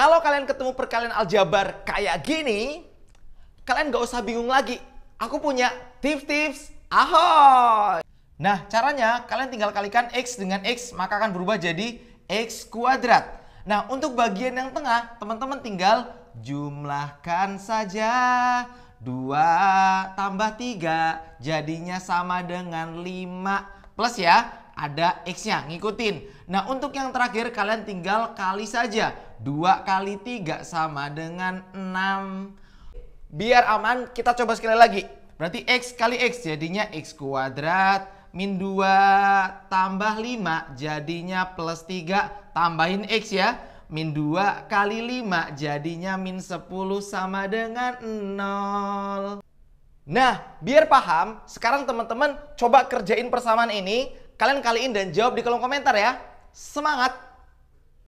Kalau kalian ketemu perkalian aljabar kayak gini, kalian nggak usah bingung lagi. Aku punya tips-tips ahoy! Nah, caranya kalian tinggal kalikan X dengan X, maka akan berubah jadi X kuadrat. Nah, untuk bagian yang tengah, teman-teman tinggal jumlahkan saja. 2 tambah 3 jadinya sama dengan 5 plus ya ada X-nya, ngikutin. Nah, untuk yang terakhir kalian tinggal kali saja. 2 kali 3 sama dengan 6. Biar aman, kita coba sekali lagi. Berarti X kali X jadinya X kuadrat min 2 tambah 5 jadinya plus 3 tambahin X ya. Min 2 kali 5 jadinya min 10 sama dengan 0. Nah, biar paham, sekarang teman-teman coba kerjain persamaan ini Kalian kaliin dan jawab di kolom komentar ya. Semangat!